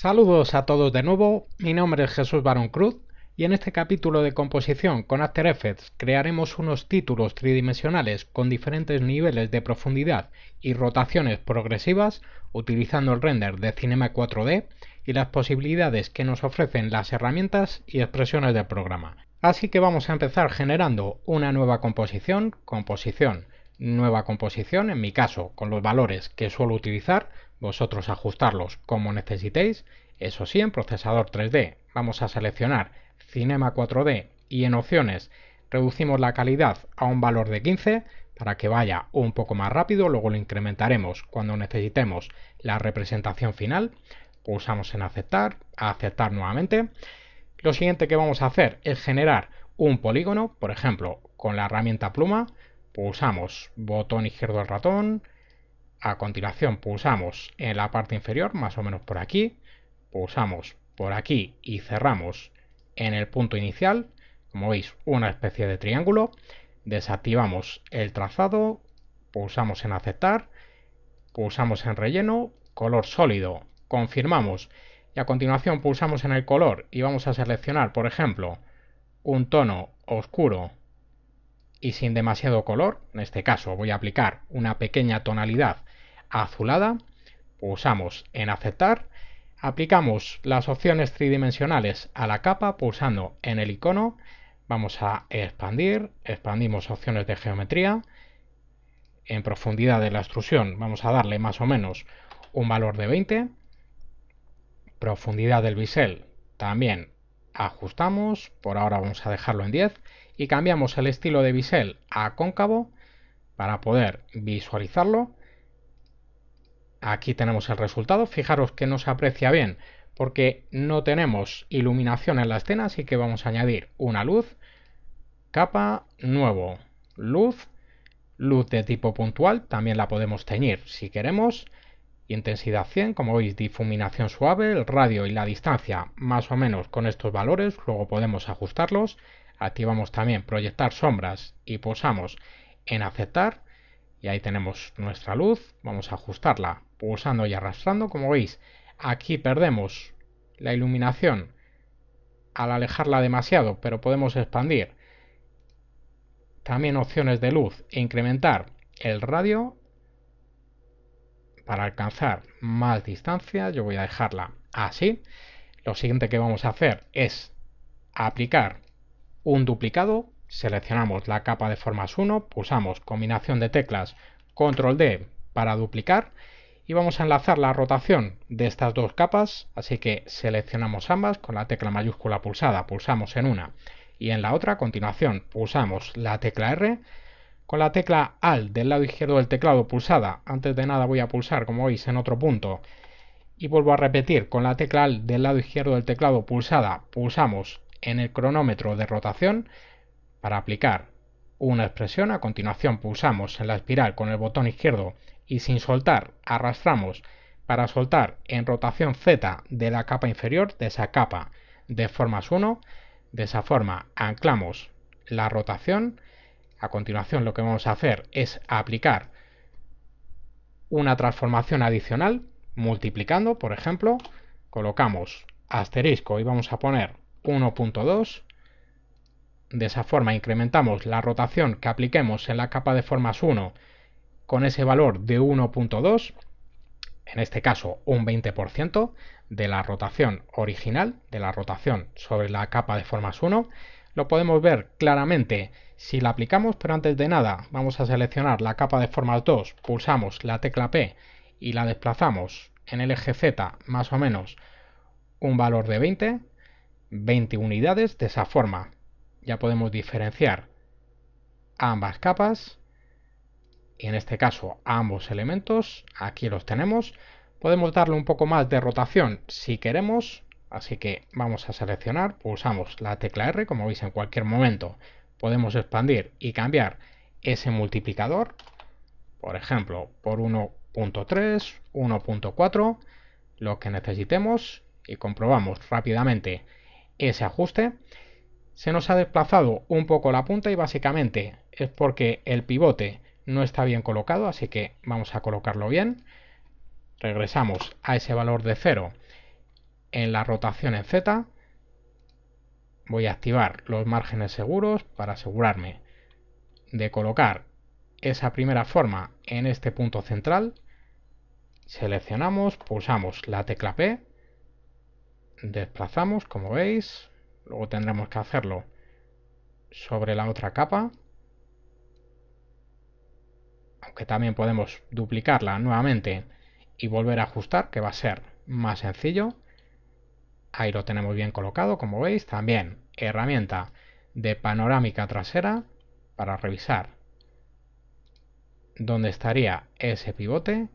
Saludos a todos de nuevo, mi nombre es Jesús Barón Cruz y en este capítulo de composición con After Effects crearemos unos títulos tridimensionales con diferentes niveles de profundidad y rotaciones progresivas utilizando el render de Cinema 4D y las posibilidades que nos ofrecen las herramientas y expresiones del programa. Así que vamos a empezar generando una nueva composición, composición, nueva composición en mi caso con los valores que suelo utilizar vosotros ajustarlos como necesitéis, eso sí en procesador 3D. Vamos a seleccionar Cinema 4D y en opciones reducimos la calidad a un valor de 15 para que vaya un poco más rápido, luego lo incrementaremos cuando necesitemos la representación final. Pulsamos en aceptar, aceptar nuevamente. Lo siguiente que vamos a hacer es generar un polígono, por ejemplo, con la herramienta pluma, pulsamos botón izquierdo del ratón, a continuación pulsamos en la parte inferior, más o menos por aquí, pulsamos por aquí y cerramos en el punto inicial, como veis una especie de triángulo, desactivamos el trazado, pulsamos en aceptar, pulsamos en relleno, color sólido, confirmamos y a continuación pulsamos en el color y vamos a seleccionar, por ejemplo, un tono oscuro y sin demasiado color, en este caso voy a aplicar una pequeña tonalidad azulada, pulsamos en aceptar, aplicamos las opciones tridimensionales a la capa pulsando en el icono, vamos a expandir, expandimos opciones de geometría, en profundidad de la extrusión vamos a darle más o menos un valor de 20, profundidad del bisel también ajustamos, por ahora vamos a dejarlo en 10 y cambiamos el estilo de bisel a cóncavo para poder visualizarlo Aquí tenemos el resultado. Fijaros que no se aprecia bien porque no tenemos iluminación en la escena, así que vamos a añadir una luz, capa, nuevo, luz, luz de tipo puntual, también la podemos teñir si queremos, intensidad 100, como veis difuminación suave, el radio y la distancia más o menos con estos valores, luego podemos ajustarlos, activamos también proyectar sombras y pulsamos en aceptar, y ahí tenemos nuestra luz, vamos a ajustarla pulsando y arrastrando, como veis, aquí perdemos la iluminación al alejarla demasiado, pero podemos expandir también opciones de luz e incrementar el radio para alcanzar más distancia. Yo voy a dejarla así. Lo siguiente que vamos a hacer es aplicar un duplicado. Seleccionamos la capa de formas 1, pulsamos combinación de teclas control D para duplicar y vamos a enlazar la rotación de estas dos capas, así que seleccionamos ambas con la tecla mayúscula pulsada, pulsamos en una y en la otra, a continuación pulsamos la tecla R, con la tecla al del lado izquierdo del teclado pulsada, antes de nada voy a pulsar como veis en otro punto, y vuelvo a repetir con la tecla al del lado izquierdo del teclado pulsada, pulsamos en el cronómetro de rotación para aplicar una expresión, a continuación pulsamos en la espiral con el botón izquierdo y sin soltar arrastramos para soltar en rotación Z de la capa inferior de esa capa de formas 1. De esa forma anclamos la rotación. A continuación lo que vamos a hacer es aplicar una transformación adicional multiplicando, por ejemplo, colocamos asterisco y vamos a poner 1.2. De esa forma incrementamos la rotación que apliquemos en la capa de formas 1 con ese valor de 1.2, en este caso un 20% de la rotación original, de la rotación sobre la capa de formas 1, lo podemos ver claramente si la aplicamos, pero antes de nada vamos a seleccionar la capa de formas 2, pulsamos la tecla P y la desplazamos en el eje Z más o menos un valor de 20, 20 unidades de esa forma. Ya podemos diferenciar ambas capas en este caso ambos elementos, aquí los tenemos. Podemos darle un poco más de rotación si queremos, así que vamos a seleccionar, pulsamos la tecla R, como veis en cualquier momento podemos expandir y cambiar ese multiplicador, por ejemplo, por 1.3, 1.4, lo que necesitemos y comprobamos rápidamente ese ajuste. Se nos ha desplazado un poco la punta y básicamente es porque el pivote no está bien colocado, así que vamos a colocarlo bien. Regresamos a ese valor de 0 en la rotación en Z. Voy a activar los márgenes seguros para asegurarme de colocar esa primera forma en este punto central. Seleccionamos, pulsamos la tecla P, desplazamos como veis, luego tendremos que hacerlo sobre la otra capa que también podemos duplicarla nuevamente y volver a ajustar, que va a ser más sencillo. Ahí lo tenemos bien colocado, como veis. También herramienta de panorámica trasera para revisar dónde estaría ese pivote.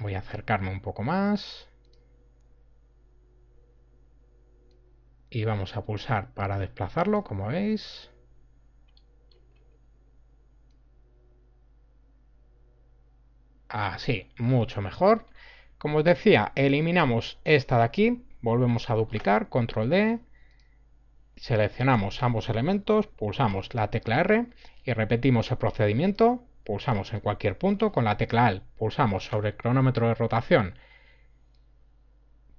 Voy a acercarme un poco más. Y vamos a pulsar para desplazarlo, como veis. Así, mucho mejor. Como os decía, eliminamos esta de aquí, volvemos a duplicar, control D, seleccionamos ambos elementos, pulsamos la tecla R y repetimos el procedimiento, pulsamos en cualquier punto, con la tecla L, pulsamos sobre el cronómetro de rotación,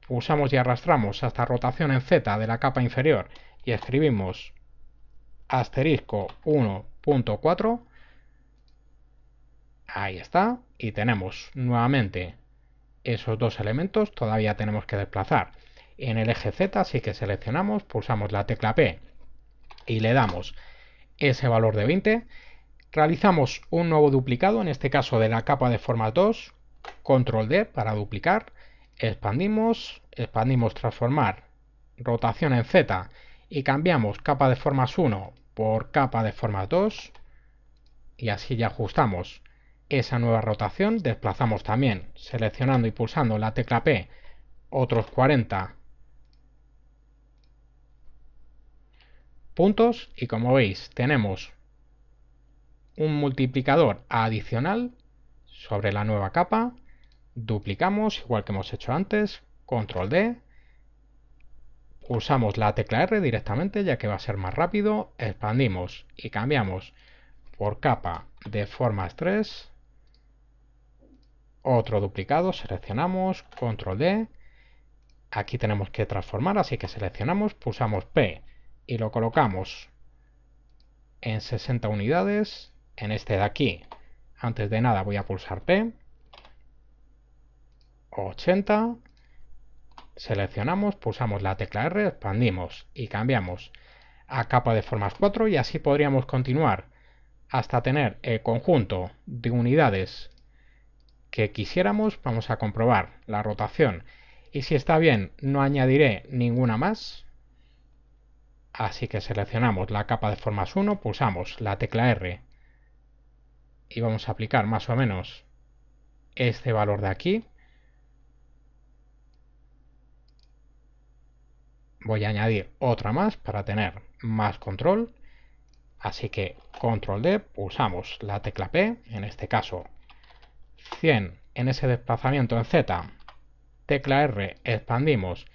pulsamos y arrastramos hasta rotación en Z de la capa inferior y escribimos asterisco 1.4 Ahí está. Y tenemos nuevamente esos dos elementos, todavía tenemos que desplazar. En el eje Z así que seleccionamos, pulsamos la tecla P y le damos ese valor de 20. Realizamos un nuevo duplicado, en este caso de la capa de forma 2, control D para duplicar, expandimos, expandimos transformar, rotación en Z y cambiamos capa de formas 1 por capa de formas 2 y así ya ajustamos esa nueva rotación desplazamos también, seleccionando y pulsando la tecla P, otros 40 puntos y como veis tenemos un multiplicador adicional sobre la nueva capa, duplicamos igual que hemos hecho antes, control D, pulsamos la tecla R directamente ya que va a ser más rápido, expandimos y cambiamos por capa de formas 3 otro duplicado, seleccionamos, control D, aquí tenemos que transformar, así que seleccionamos, pulsamos P y lo colocamos en 60 unidades, en este de aquí, antes de nada voy a pulsar P, 80, seleccionamos, pulsamos la tecla R, expandimos y cambiamos a capa de formas 4 y así podríamos continuar hasta tener el conjunto de unidades quisiéramos, vamos a comprobar la rotación. Y si está bien, no añadiré ninguna más. Así que seleccionamos la capa de formas 1, pulsamos la tecla R y vamos a aplicar más o menos este valor de aquí. Voy a añadir otra más para tener más control. Así que control D, pulsamos la tecla P, en este caso 100 en ese desplazamiento en Z, tecla R, expandimos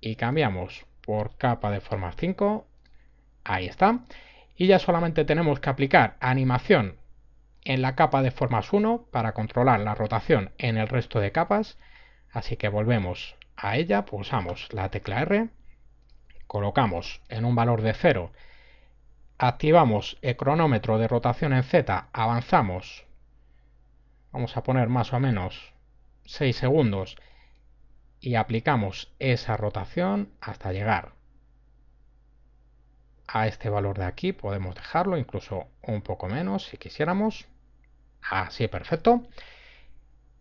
y cambiamos por capa de forma 5, ahí está, y ya solamente tenemos que aplicar animación en la capa de formas 1 para controlar la rotación en el resto de capas, así que volvemos a ella, pulsamos la tecla R, colocamos en un valor de 0, activamos el cronómetro de rotación en Z, avanzamos vamos a poner más o menos 6 segundos y aplicamos esa rotación hasta llegar a este valor de aquí, podemos dejarlo incluso un poco menos si quisiéramos, así perfecto.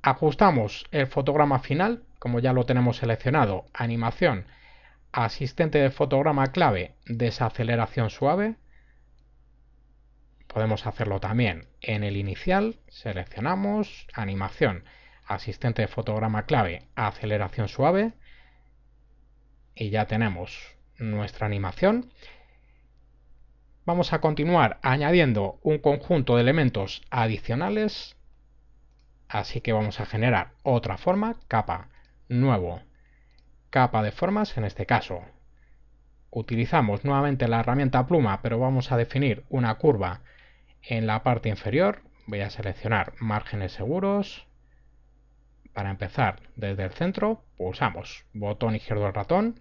Ajustamos el fotograma final, como ya lo tenemos seleccionado, animación, asistente de fotograma clave, desaceleración suave, Podemos hacerlo también en el inicial, seleccionamos animación, asistente de fotograma clave, aceleración suave y ya tenemos nuestra animación. Vamos a continuar añadiendo un conjunto de elementos adicionales, así que vamos a generar otra forma, capa, nuevo, capa de formas en este caso. Utilizamos nuevamente la herramienta pluma, pero vamos a definir una curva en la parte inferior voy a seleccionar márgenes seguros. Para empezar, desde el centro pulsamos botón izquierdo del ratón.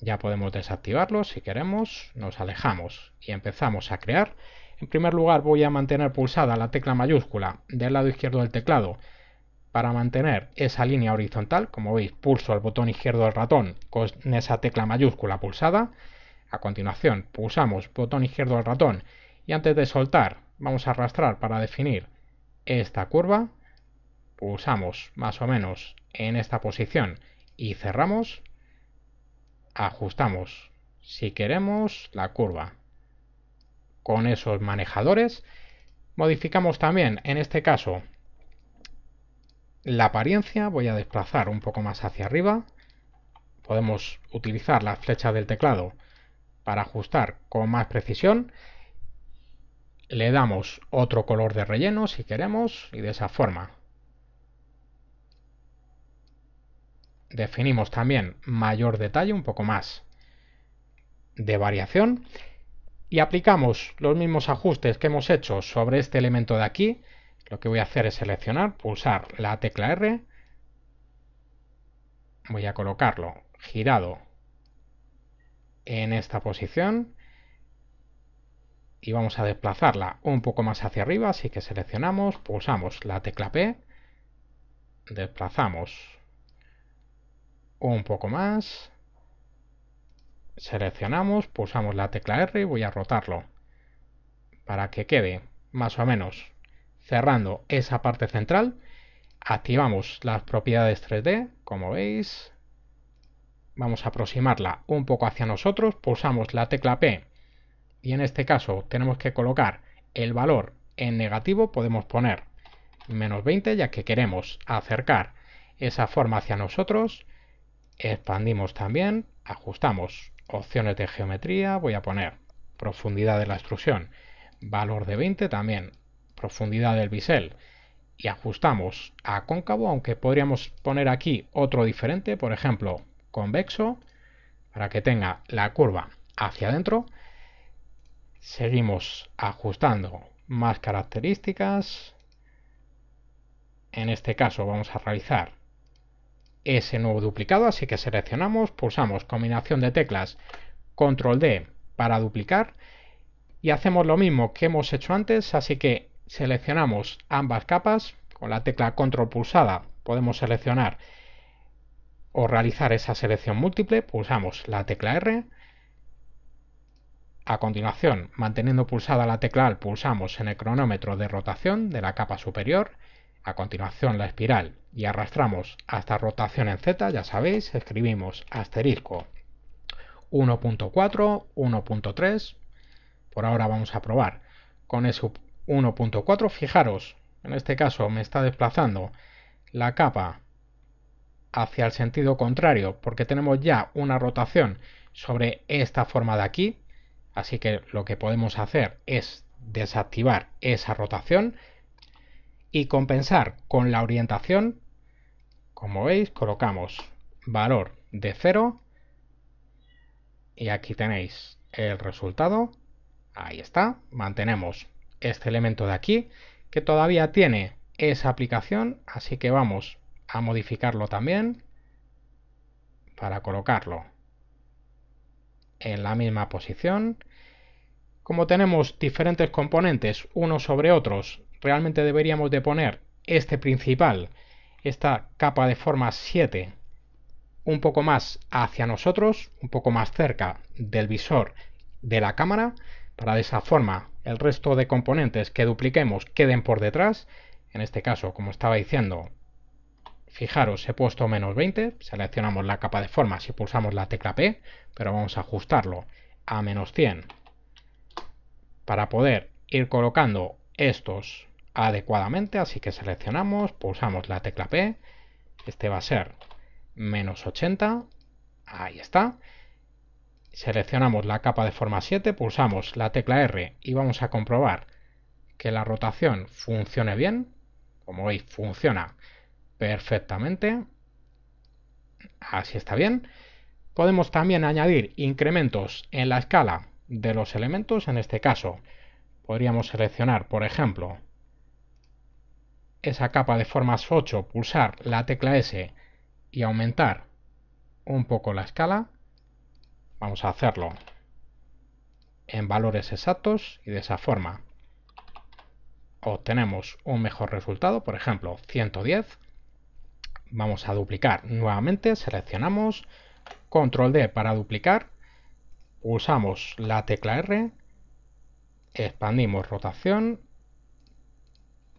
Ya podemos desactivarlo si queremos, nos alejamos y empezamos a crear. En primer lugar voy a mantener pulsada la tecla mayúscula del lado izquierdo del teclado para mantener esa línea horizontal. Como veis, pulso el botón izquierdo del ratón con esa tecla mayúscula pulsada. A continuación, pulsamos botón izquierdo del ratón y antes de soltar, vamos a arrastrar para definir esta curva. Pulsamos más o menos en esta posición y cerramos. Ajustamos, si queremos, la curva con esos manejadores. Modificamos también, en este caso, la apariencia. Voy a desplazar un poco más hacia arriba. Podemos utilizar la flecha del teclado para ajustar con más precisión le damos otro color de relleno si queremos y de esa forma. Definimos también mayor detalle, un poco más de variación y aplicamos los mismos ajustes que hemos hecho sobre este elemento de aquí. Lo que voy a hacer es seleccionar, pulsar la tecla R, voy a colocarlo girado en esta posición y vamos a desplazarla un poco más hacia arriba, así que seleccionamos, pulsamos la tecla P, desplazamos un poco más, seleccionamos, pulsamos la tecla R y voy a rotarlo para que quede más o menos cerrando esa parte central. Activamos las propiedades 3D, como veis. Vamos a aproximarla un poco hacia nosotros, pulsamos la tecla P y en este caso tenemos que colocar el valor en negativo, podemos poner menos 20 ya que queremos acercar esa forma hacia nosotros. Expandimos también, ajustamos opciones de geometría, voy a poner profundidad de la extrusión, valor de 20 también, profundidad del bisel y ajustamos a cóncavo, aunque podríamos poner aquí otro diferente, por ejemplo, convexo, para que tenga la curva hacia adentro seguimos ajustando más características. En este caso vamos a realizar ese nuevo duplicado, así que seleccionamos, pulsamos combinación de teclas control D para duplicar y hacemos lo mismo que hemos hecho antes, así que seleccionamos ambas capas, con la tecla control pulsada podemos seleccionar o realizar esa selección múltiple, pulsamos la tecla R a continuación, manteniendo pulsada la tecla pulsamos en el cronómetro de rotación de la capa superior, a continuación la espiral y arrastramos hasta rotación en Z, ya sabéis, escribimos asterisco 1.4, 1.3, por ahora vamos a probar con ese 1.4, fijaros, en este caso me está desplazando la capa hacia el sentido contrario porque tenemos ya una rotación sobre esta forma de aquí, Así que lo que podemos hacer es desactivar esa rotación y compensar con la orientación. Como veis, colocamos valor de 0 y aquí tenéis el resultado. Ahí está, mantenemos este elemento de aquí que todavía tiene esa aplicación, así que vamos a modificarlo también para colocarlo en la misma posición. Como tenemos diferentes componentes unos sobre otros, realmente deberíamos de poner este principal, esta capa de forma 7, un poco más hacia nosotros, un poco más cerca del visor de la cámara, para de esa forma el resto de componentes que dupliquemos queden por detrás. En este caso, como estaba diciendo, Fijaros, he puesto menos 20, seleccionamos la capa de formas y pulsamos la tecla P, pero vamos a ajustarlo a menos 100 para poder ir colocando estos adecuadamente, así que seleccionamos, pulsamos la tecla P, este va a ser menos 80, ahí está, seleccionamos la capa de forma 7, pulsamos la tecla R y vamos a comprobar que la rotación funcione bien, como veis funciona perfectamente. Así está bien. Podemos también añadir incrementos en la escala de los elementos. En este caso, podríamos seleccionar, por ejemplo, esa capa de formas 8, pulsar la tecla S y aumentar un poco la escala. Vamos a hacerlo en valores exactos y de esa forma obtenemos un mejor resultado, por ejemplo 110 vamos a duplicar. Nuevamente seleccionamos control D para duplicar, usamos la tecla R, expandimos rotación,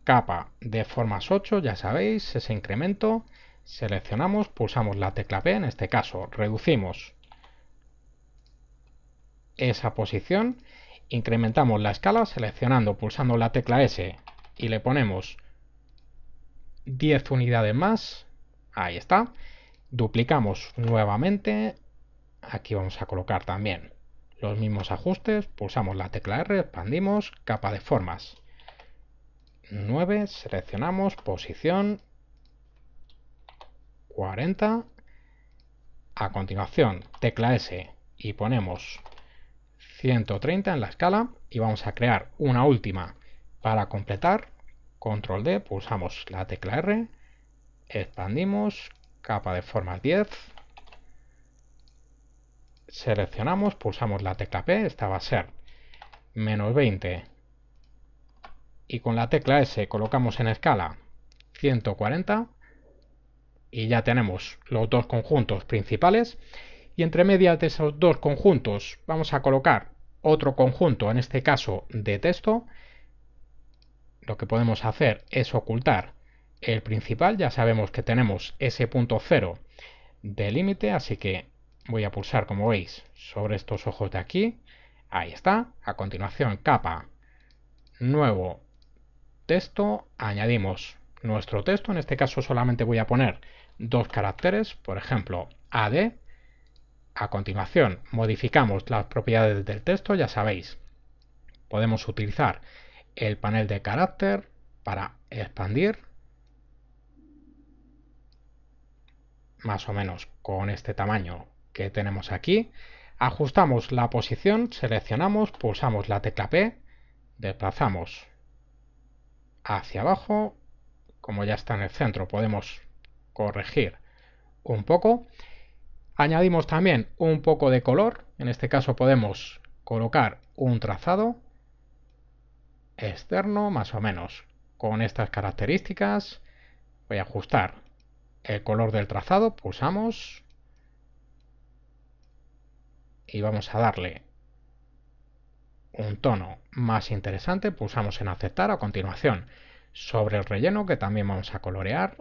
capa de formas 8, ya sabéis, ese incremento, seleccionamos, pulsamos la tecla P, en este caso reducimos esa posición, incrementamos la escala seleccionando, pulsando la tecla S y le ponemos 10 unidades más, Ahí está. Duplicamos nuevamente. Aquí vamos a colocar también los mismos ajustes. Pulsamos la tecla R, expandimos, capa de formas. 9, seleccionamos posición 40. A continuación, tecla S y ponemos 130 en la escala y vamos a crear una última para completar. Control D, pulsamos la tecla R expandimos, capa de formas 10, seleccionamos, pulsamos la tecla P, esta va a ser menos 20 y con la tecla S colocamos en escala 140 y ya tenemos los dos conjuntos principales y entre medias de esos dos conjuntos vamos a colocar otro conjunto, en este caso de texto. Lo que podemos hacer es ocultar el principal ya sabemos que tenemos ese punto cero de límite, así que voy a pulsar como veis sobre estos ojos de aquí, ahí está, a continuación capa, nuevo texto, añadimos nuestro texto, en este caso solamente voy a poner dos caracteres, por ejemplo AD, a continuación modificamos las propiedades del texto, ya sabéis, podemos utilizar el panel de carácter para expandir más o menos con este tamaño que tenemos aquí. Ajustamos la posición, seleccionamos, pulsamos la tecla P, desplazamos hacia abajo. Como ya está en el centro podemos corregir un poco. Añadimos también un poco de color, en este caso podemos colocar un trazado externo más o menos con estas características. Voy a ajustar el color del trazado, pulsamos y vamos a darle un tono más interesante, pulsamos en aceptar a continuación sobre el relleno que también vamos a colorear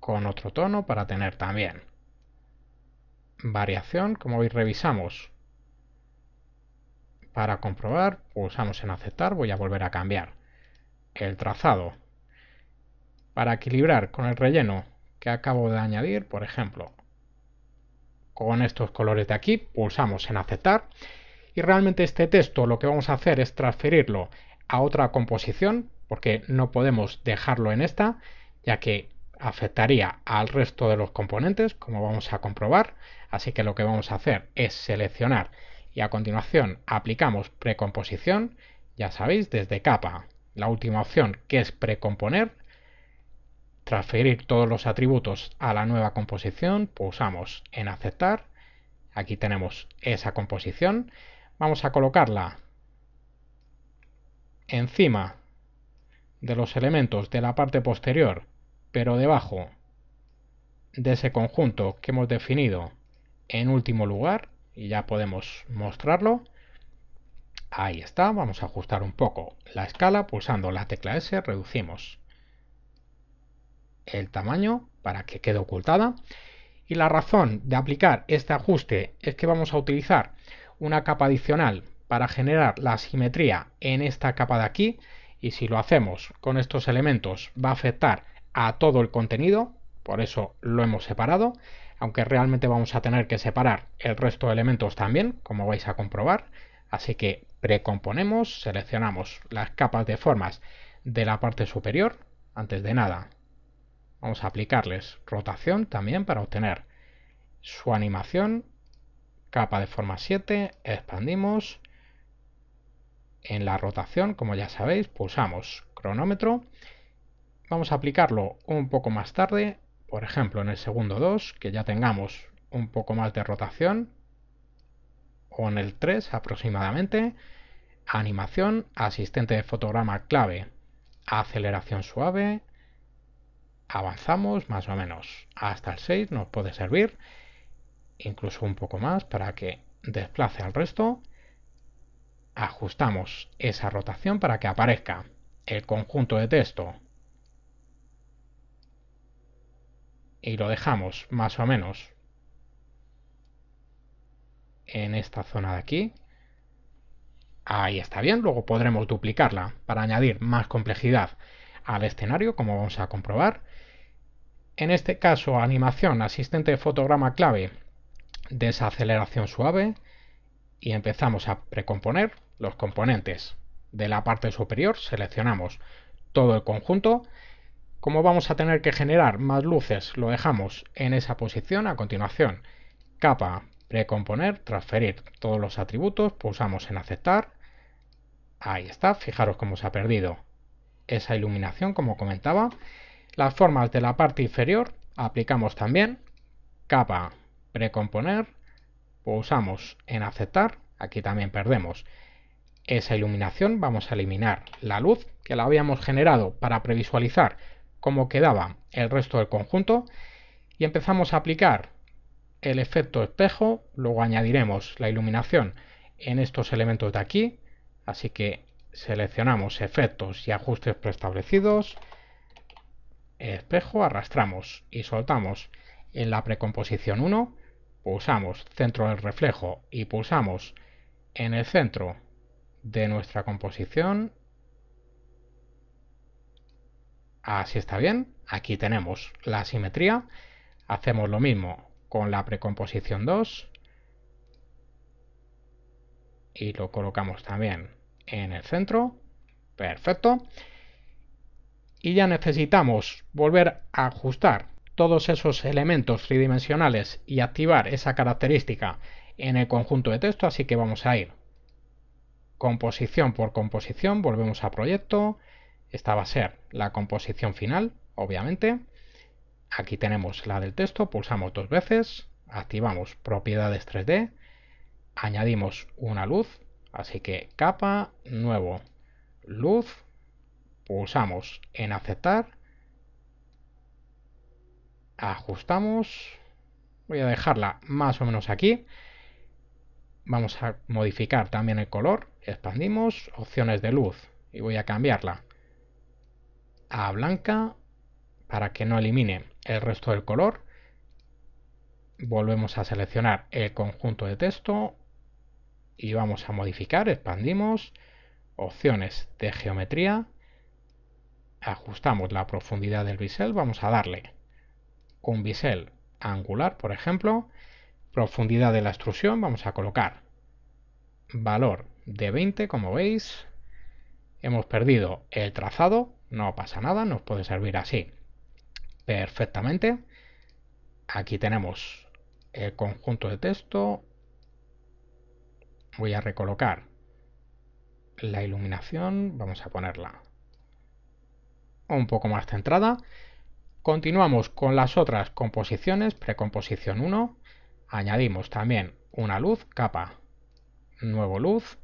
con otro tono para tener también variación, como veis revisamos para comprobar, pulsamos ah, en aceptar, voy a volver a cambiar el trazado. Para equilibrar con el relleno que acabo de añadir, por ejemplo, con estos colores de aquí, pulsamos en aceptar y realmente este texto lo que vamos a hacer es transferirlo a otra composición porque no podemos dejarlo en esta ya que afectaría al resto de los componentes como vamos a comprobar así que lo que vamos a hacer es seleccionar y a continuación aplicamos precomposición, ya sabéis, desde capa. La última opción que es precomponer, transferir todos los atributos a la nueva composición, pulsamos pues en aceptar, aquí tenemos esa composición, vamos a colocarla encima de los elementos de la parte posterior, pero debajo de ese conjunto que hemos definido en último lugar y ya podemos mostrarlo. Ahí está, vamos a ajustar un poco la escala pulsando la tecla S, reducimos el tamaño para que quede ocultada. Y la razón de aplicar este ajuste es que vamos a utilizar una capa adicional para generar la simetría en esta capa de aquí y si lo hacemos con estos elementos va a afectar a todo el contenido, por eso lo hemos separado aunque realmente vamos a tener que separar el resto de elementos también, como vais a comprobar. Así que precomponemos, seleccionamos las capas de formas de la parte superior. Antes de nada, vamos a aplicarles rotación también para obtener su animación. Capa de forma 7, expandimos. En la rotación, como ya sabéis, pulsamos cronómetro. Vamos a aplicarlo un poco más tarde por ejemplo, en el segundo 2, que ya tengamos un poco más de rotación, o en el 3 aproximadamente, animación, asistente de fotograma clave, aceleración suave, avanzamos más o menos hasta el 6, nos puede servir, incluso un poco más para que desplace al resto, ajustamos esa rotación para que aparezca el conjunto de texto y lo dejamos más o menos en esta zona de aquí. Ahí está bien, luego podremos duplicarla para añadir más complejidad al escenario, como vamos a comprobar. En este caso, animación, asistente de fotograma clave, desaceleración suave, y empezamos a precomponer los componentes. De la parte superior seleccionamos todo el conjunto como vamos a tener que generar más luces, lo dejamos en esa posición. A continuación, capa, precomponer, transferir todos los atributos, pulsamos en aceptar. Ahí está, fijaros cómo se ha perdido esa iluminación, como comentaba. Las formas de la parte inferior, aplicamos también, capa, precomponer, pulsamos en aceptar, aquí también perdemos esa iluminación, vamos a eliminar la luz que la habíamos generado para previsualizar ...como quedaba el resto del conjunto y empezamos a aplicar el efecto espejo, luego añadiremos la iluminación en estos elementos de aquí, así que seleccionamos efectos y ajustes preestablecidos, espejo, arrastramos y soltamos en la precomposición 1, pulsamos centro del reflejo y pulsamos en el centro de nuestra composición Así está bien. Aquí tenemos la simetría. Hacemos lo mismo con la precomposición 2. Y lo colocamos también en el centro. Perfecto. Y ya necesitamos volver a ajustar todos esos elementos tridimensionales y activar esa característica en el conjunto de texto, así que vamos a ir composición por composición, volvemos a proyecto, esta va a ser la composición final, obviamente. Aquí tenemos la del texto, pulsamos dos veces, activamos propiedades 3D, añadimos una luz, así que capa, nuevo, luz, pulsamos en aceptar, ajustamos, voy a dejarla más o menos aquí, vamos a modificar también el color, expandimos, opciones de luz y voy a cambiarla a blanca para que no elimine el resto del color. Volvemos a seleccionar el conjunto de texto y vamos a modificar, expandimos, opciones de geometría, ajustamos la profundidad del bisel, vamos a darle un bisel angular, por ejemplo, profundidad de la extrusión, vamos a colocar valor de 20, como veis, hemos perdido el trazado, no pasa nada, nos puede servir así perfectamente. Aquí tenemos el conjunto de texto. Voy a recolocar la iluminación, vamos a ponerla un poco más centrada. Continuamos con las otras composiciones, precomposición 1. Añadimos también una luz, capa, nuevo luz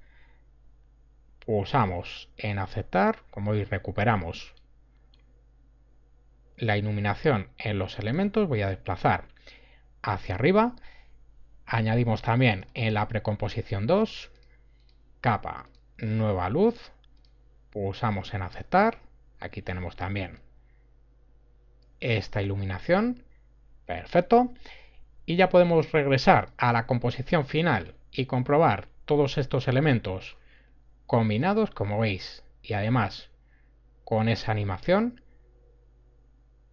pulsamos en aceptar, como veis recuperamos la iluminación en los elementos, voy a desplazar hacia arriba, añadimos también en la precomposición 2, capa, nueva luz, pulsamos en aceptar, aquí tenemos también esta iluminación, perfecto, y ya podemos regresar a la composición final y comprobar todos estos elementos combinados como veis. Y además, con esa animación,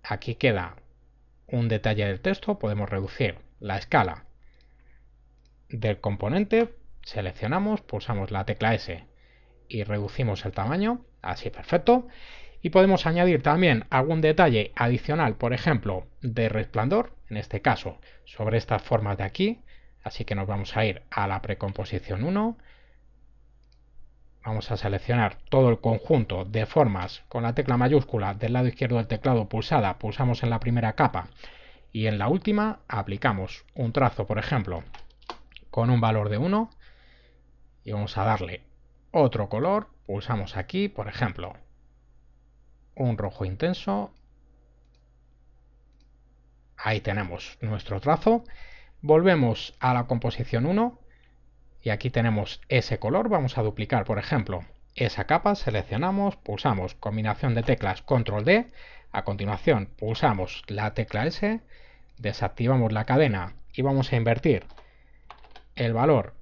aquí queda un detalle del texto, podemos reducir la escala del componente, seleccionamos, pulsamos la tecla S y reducimos el tamaño, así perfecto. Y podemos añadir también algún detalle adicional, por ejemplo, de resplandor, en este caso, sobre estas formas de aquí. Así que nos vamos a ir a la precomposición 1, Vamos a seleccionar todo el conjunto de formas con la tecla mayúscula del lado izquierdo del teclado pulsada. Pulsamos en la primera capa y en la última aplicamos un trazo, por ejemplo, con un valor de 1 y vamos a darle otro color, pulsamos aquí, por ejemplo, un rojo intenso. Ahí tenemos nuestro trazo. Volvemos a la composición 1 y aquí tenemos ese color, vamos a duplicar por ejemplo esa capa, seleccionamos, pulsamos combinación de teclas control D, a continuación pulsamos la tecla S, desactivamos la cadena y vamos a invertir el valor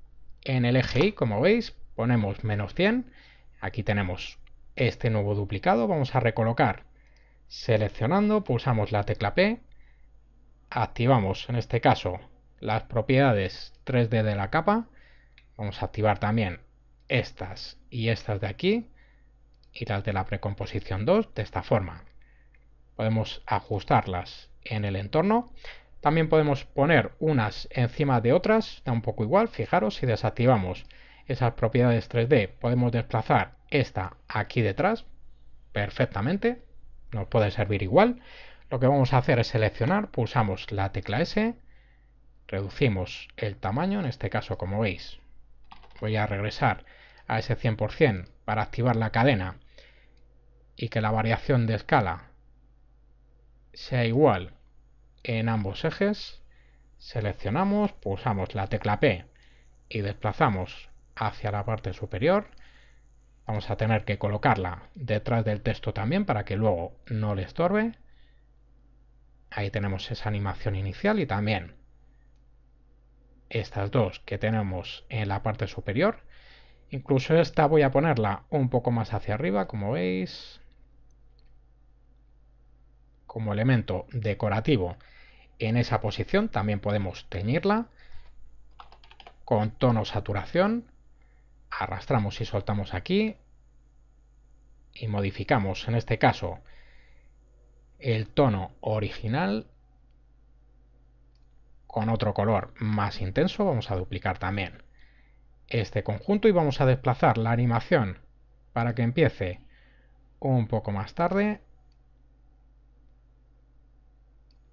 en el eje Y, como veis, ponemos menos 100, aquí tenemos este nuevo duplicado, vamos a recolocar seleccionando, pulsamos la tecla P, activamos en este caso las propiedades 3D de la capa, Vamos a activar también estas y estas de aquí y las de la precomposición 2 de esta forma. Podemos ajustarlas en el entorno. También podemos poner unas encima de otras, da un poco igual, fijaros si desactivamos esas propiedades 3D podemos desplazar esta aquí detrás perfectamente, nos puede servir igual. Lo que vamos a hacer es seleccionar, pulsamos la tecla S, reducimos el tamaño, en este caso como veis voy a regresar a ese 100% para activar la cadena y que la variación de escala sea igual en ambos ejes, seleccionamos, pulsamos la tecla P y desplazamos hacia la parte superior. Vamos a tener que colocarla detrás del texto también para que luego no le estorbe. Ahí tenemos esa animación inicial y también estas dos que tenemos en la parte superior. Incluso esta voy a ponerla un poco más hacia arriba, como veis, como elemento decorativo en esa posición. También podemos teñirla con tono saturación. Arrastramos y soltamos aquí y modificamos, en este caso, el tono original con otro color más intenso vamos a duplicar también este conjunto y vamos a desplazar la animación para que empiece un poco más tarde.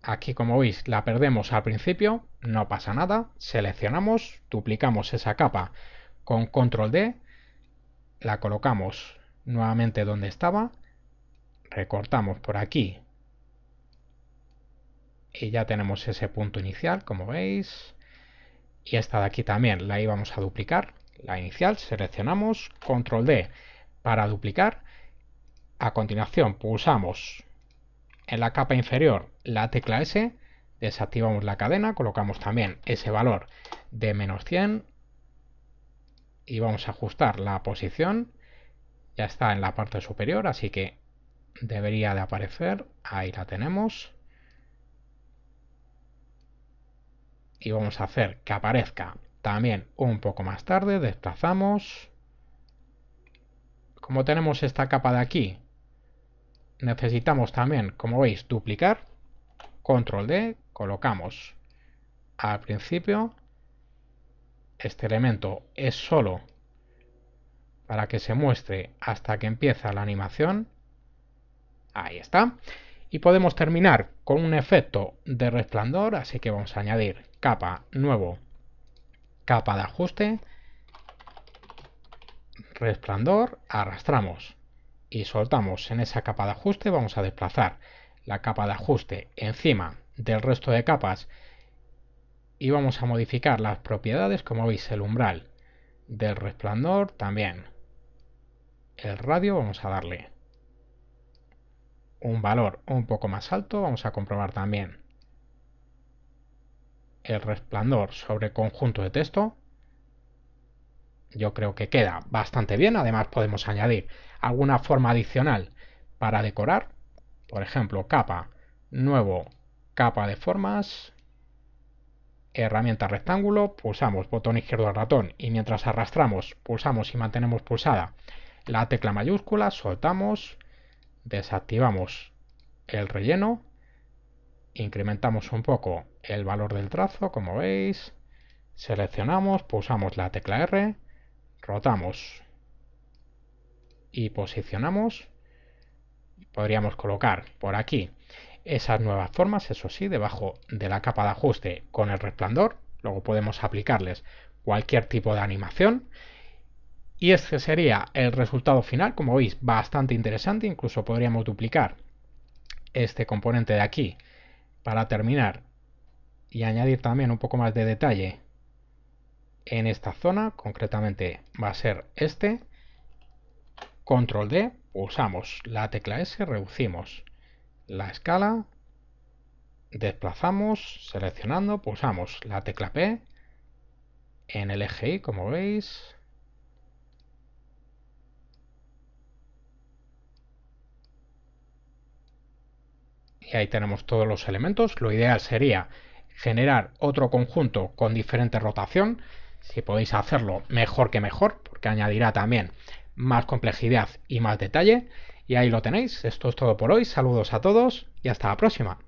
Aquí como veis la perdemos al principio, no pasa nada, seleccionamos, duplicamos esa capa con control D, la colocamos nuevamente donde estaba, recortamos por aquí y ya tenemos ese punto inicial, como veis. Y esta de aquí también la íbamos a duplicar, la inicial, seleccionamos, control D para duplicar. A continuación pulsamos en la capa inferior la tecla S, desactivamos la cadena, colocamos también ese valor de menos 100 y vamos a ajustar la posición. Ya está en la parte superior, así que debería de aparecer, ahí la tenemos. y vamos a hacer que aparezca también un poco más tarde. Desplazamos. Como tenemos esta capa de aquí, necesitamos también, como veis, duplicar. Control D, colocamos al principio. Este elemento es solo para que se muestre hasta que empieza la animación. Ahí está. Y podemos terminar con un efecto de resplandor, así que vamos a añadir capa, nuevo, capa de ajuste, resplandor, arrastramos y soltamos en esa capa de ajuste, vamos a desplazar la capa de ajuste encima del resto de capas y vamos a modificar las propiedades, como veis el umbral del resplandor también. El radio vamos a darle un valor un poco más alto, vamos a comprobar también el resplandor sobre conjunto de texto. Yo creo que queda bastante bien. Además podemos añadir alguna forma adicional para decorar. Por ejemplo, capa, nuevo, capa de formas, herramienta rectángulo, pulsamos botón izquierdo del ratón y mientras arrastramos, pulsamos y mantenemos pulsada la tecla mayúscula, soltamos, desactivamos el relleno incrementamos un poco el valor del trazo, como veis, seleccionamos, pulsamos la tecla R, rotamos y posicionamos. Podríamos colocar por aquí esas nuevas formas, eso sí, debajo de la capa de ajuste con el resplandor. Luego podemos aplicarles cualquier tipo de animación. Y este sería el resultado final, como veis, bastante interesante. Incluso podríamos duplicar este componente de aquí para terminar y añadir también un poco más de detalle en esta zona, concretamente va a ser este, control D, pulsamos la tecla S, reducimos la escala, desplazamos, seleccionando, pulsamos la tecla P en el eje Y, como veis, y ahí tenemos todos los elementos. Lo ideal sería generar otro conjunto con diferente rotación. Si podéis hacerlo, mejor que mejor, porque añadirá también más complejidad y más detalle. Y ahí lo tenéis. Esto es todo por hoy. Saludos a todos y hasta la próxima.